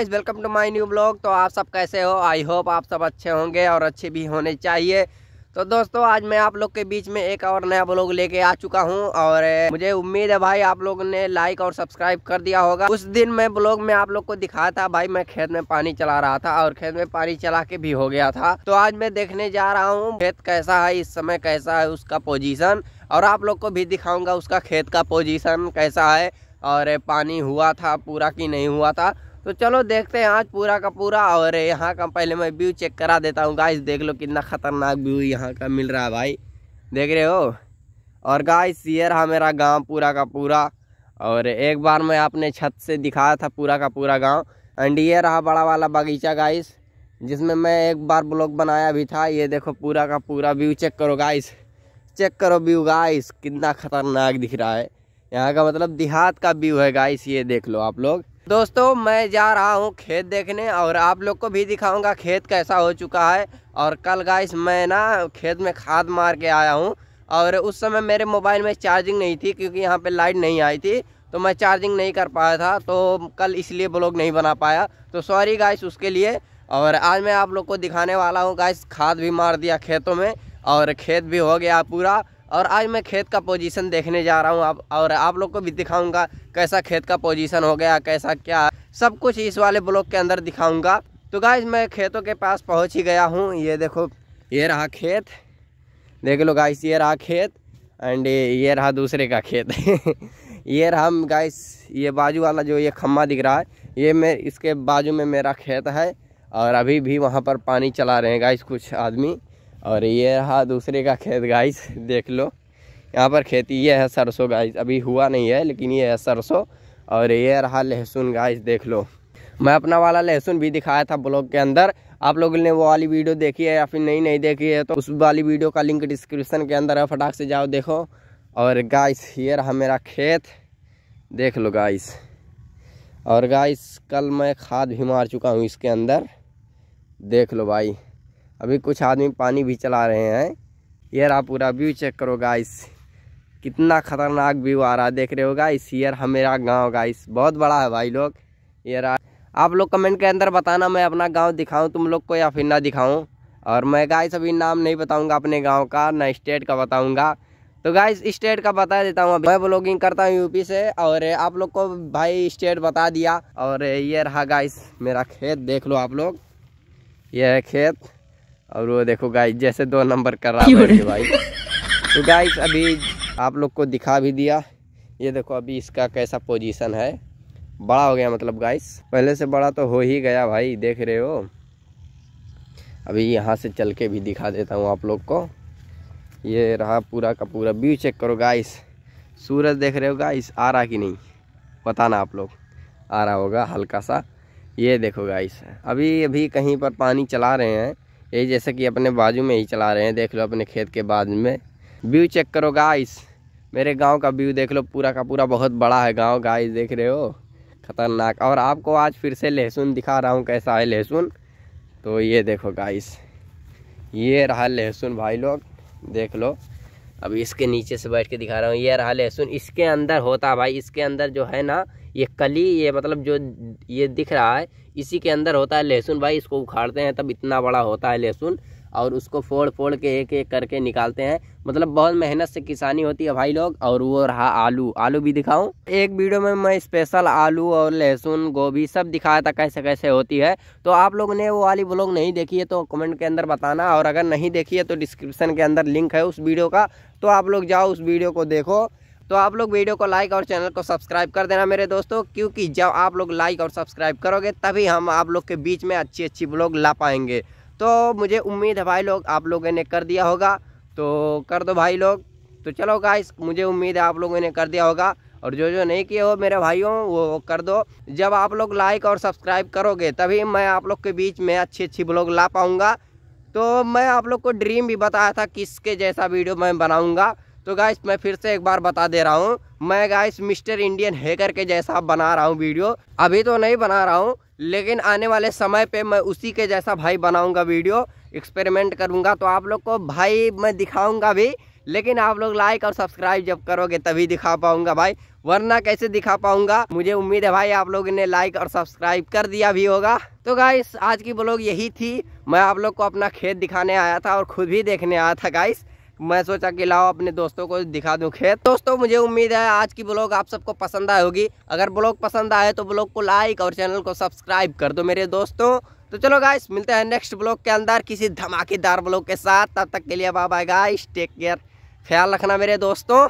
guys welcome to my new blog तो आप सब कैसे हो आई होप आप सब अच्छे होंगे और अच्छे भी होने चाहिए तो दोस्तों आज मैं आप लोग के बीच में एक और नया ब्लॉग लेके आ चुका हूं और मुझे उम्मीद है भाई आप लोग ने लाइक और सब्सक्राइब कर दिया होगा उस दिन मैं ब्लॉग में आप लोग को दिखाया था भाई मैं खेत में पानी चला रहा था और खेत में पानी चला के भी हो गया था तो आज मैं देखने जा रहा हूँ खेत कैसा है इस समय कैसा है उसका पोजिशन और आप लोग को भी दिखाऊंगा उसका खेत का पोजिशन कैसा है और पानी हुआ था पूरा की नहीं हुआ था तो चलो देखते हैं आज पूरा का पूरा और यहाँ का पहले मैं व्यू चेक करा देता हूँ गाइस देख लो कितना ख़तरनाक व्यू यहाँ का मिल रहा है भाई देख रहे हो और गाइस ये रहा मेरा गांव पूरा का पूरा और एक बार मैं आपने छत से दिखाया था पूरा का पूरा गांव एंड ये रहा बड़ा वाला बगीचा गाइस जिसमें मैं एक बार ब्लॉग बनाया भी था ये देखो पूरा का पूरा व्यू चेक करो गाइस चेक करो व्यू गाइस कितना ख़तरनाक दिख रहा है यहाँ का मतलब देहात का व्यू है गाइस ये देख लो आप लोग दोस्तों मैं जा रहा हूँ खेत देखने और आप लोग को भी दिखाऊंगा खेत कैसा हो चुका है और कल गाइस मैं ना खेत में खाद मार के आया हूँ और उस समय मेरे मोबाइल में चार्जिंग नहीं थी क्योंकि यहाँ पे लाइट नहीं आई थी तो मैं चार्जिंग नहीं कर पाया था तो कल इसलिए ब्लॉग नहीं बना पाया तो सॉरी गाइस उसके लिए और आज मैं आप लोग को दिखाने वाला हूँ गाइस खाद भी मार दिया खेतों में और खेत भी हो गया पूरा और आज मैं खेत का पोजीशन देखने जा रहा हूँ आप और आप लोग को भी दिखाऊंगा कैसा खेत का पोजीशन हो गया कैसा क्या सब कुछ इस वाले ब्लॉक के अंदर दिखाऊंगा तो गाइज मैं खेतों के पास पहुँच ही गया हूँ ये देखो ये रहा खेत देख लो गाइस ये रहा खेत एंड ये रहा दूसरे का खेत ये रहा गाइस ये बाजू वाला जो ये खम्मा दिख रहा है ये मैं इसके बाजू में मेरा खेत है और अभी भी वहाँ पर पानी चला रहे हैं गाइस कुछ आदमी और ये रहा दूसरे का खेत गाइस देख लो यहाँ पर खेती ये है सरसों गाइस अभी हुआ नहीं है लेकिन ये है सरसों और ये रहा लहसुन गाइस देख लो मैं अपना वाला लहसुन भी दिखाया था ब्लॉग के अंदर आप लोगों ने वो वाली वीडियो देखी है या फिर नहीं नहीं देखी है तो उस वाली वीडियो का लिंक डिस्क्रिप्शन के अंदर है फटाक से जाओ देखो और गाइस ये रहा मेरा खेत देख लो गाइस और गाइस कल मैं खाद भी मार चुका हूँ इसके अंदर देख लो भाई अभी कुछ आदमी पानी भी चला रहे हैं यार आप पूरा व्यू चेक करो गाइस कितना खतरनाक व्यू आ रहा है देख रहे हो गाइस यार हमेरा गाँव गाइस बहुत बड़ा है भाई लोग यार आप लोग कमेंट के अंदर बताना मैं अपना गाँव दिखाऊँ तुम लोग को या फिर ना दिखाऊँ और मैं गाइस अभी नाम नहीं बताऊँगा अपने गाँव का ना स्टेट का बताऊँगा तो गाइस स्टेट का बता देता हूँ मैं ब्लॉगिंग करता हूँ यूपी से और आप लोग को भाई स्टेट बता दिया और ये रहा गाइस मेरा खेत देख लो आप लोग ये है खेत और वो देखो गाइस जैसे दो नंबर कर रहा है भाई तो गाइस अभी आप लोग को दिखा भी दिया ये देखो अभी इसका कैसा पोजीशन है बड़ा हो गया मतलब गाइस पहले से बड़ा तो हो ही गया भाई देख रहे हो अभी यहाँ से चल के भी दिखा देता हूँ आप लोग को ये रहा पूरा का पूरा व्यू चेक करो गाइस सूरज देख रहे हो गाइस आ रहा कि नहीं पता ना आप लोग आ रहा होगा हल्का सा ये देखो गाइस अभी अभी कहीं पर पानी चला रहे हैं ये जैसे कि अपने बाजू में ही चला रहे हैं देख लो अपने खेत के बाजू में व्यू चेक करो गाइस मेरे गांव का व्यू देख लो पूरा का पूरा बहुत बड़ा है गांव गाइस देख रहे हो ख़तरनाक और आपको आज फिर से लहसुन दिखा रहा हूँ कैसा है लहसुन तो ये देखो गाइस ये रहा लहसुन भाई लोग देख लो अब इसके नीचे से बैठ के दिखा रहा हूँ ये रहा लहसुन इसके अंदर होता भाई इसके अंदर जो है ना ये कली ये मतलब जो ये दिख रहा है इसी के अंदर होता है लहसुन भाई इसको उखाड़ते हैं तब इतना बड़ा होता है लहसुन और उसको फोड़ फोड़ के एक एक करके निकालते हैं मतलब बहुत मेहनत से किसानी होती है भाई लोग और वो रहा आलू आलू भी दिखाऊं एक वीडियो में मैं स्पेशल आलू और लहसुन गोभी सब दिखाया था कैसे कैसे होती है तो आप लोगों ने वो वाली ब्लॉग नहीं देखी है तो कमेंट के अंदर बताना और अगर नहीं देखी है तो डिस्क्रिप्शन के अंदर लिंक है उस वीडियो का तो आप लोग जाओ उस वीडियो को देखो तो आप लोग वीडियो को लाइक और चैनल को सब्सक्राइब कर देना मेरे दोस्तों क्योंकि जब आप लोग लाइक और सब्सक्राइब करोगे तभी हम आप लोग के बीच में अच्छी अच्छी ब्लॉग ला पाएंगे तो मुझे उम्मीद है भाई लोग आप लोगों ने कर दिया होगा तो कर दो भाई लोग तो चलो गाइस मुझे उम्मीद है आप लोगों ने कर दिया होगा और जो जो नहीं किए हो मेरे भाइयों वो कर दो जब आप लोग लाइक और सब्सक्राइब करोगे तभी मैं आप लोग के बीच में अच्छी अच्छी ब्लॉग ला पाऊँगा तो मैं आप लोग को ड्रीम भी बताया था किसके जैसा वीडियो मैं बनाऊँगा तो गाइस मैं फिर से एक बार बता दे रहा हूँ मैं गाइस मिस्टर इंडियन हैकर के जैसा बना रहा हूँ वीडियो अभी तो नहीं बना रहा हूँ लेकिन आने वाले समय पे मैं उसी के जैसा भाई बनाऊंगा वीडियो एक्सपेरिमेंट करूंगा तो आप लोग को भाई मैं दिखाऊंगा भी लेकिन आप लोग लाइक और सब्सक्राइब जब करोगे तभी दिखा पाऊंगा भाई वरना कैसे दिखा पाऊंगा मुझे उम्मीद है भाई आप लोगों ने लाइक और सब्सक्राइब कर दिया भी होगा तो गाइस आज की ब्लॉग यही थी मैं आप लोग को अपना खेत दिखाने आया था और खुद भी देखने आया था गाइस मैं सोचा कि लाओ अपने दोस्तों को दिखा दूँ खेत दोस्तों मुझे उम्मीद है आज की ब्लॉग आप सबको पसंद आए होगी अगर ब्लॉग पसंद आए तो ब्लॉग को लाइक और चैनल को सब्सक्राइब कर दो मेरे दोस्तों तो चलो गाइस मिलते हैं नेक्स्ट ब्लॉग के अंदर किसी धमाकेदार ब्लॉग के साथ तब तक के लिए bye bye guys take care ख्याल रखना मेरे दोस्तों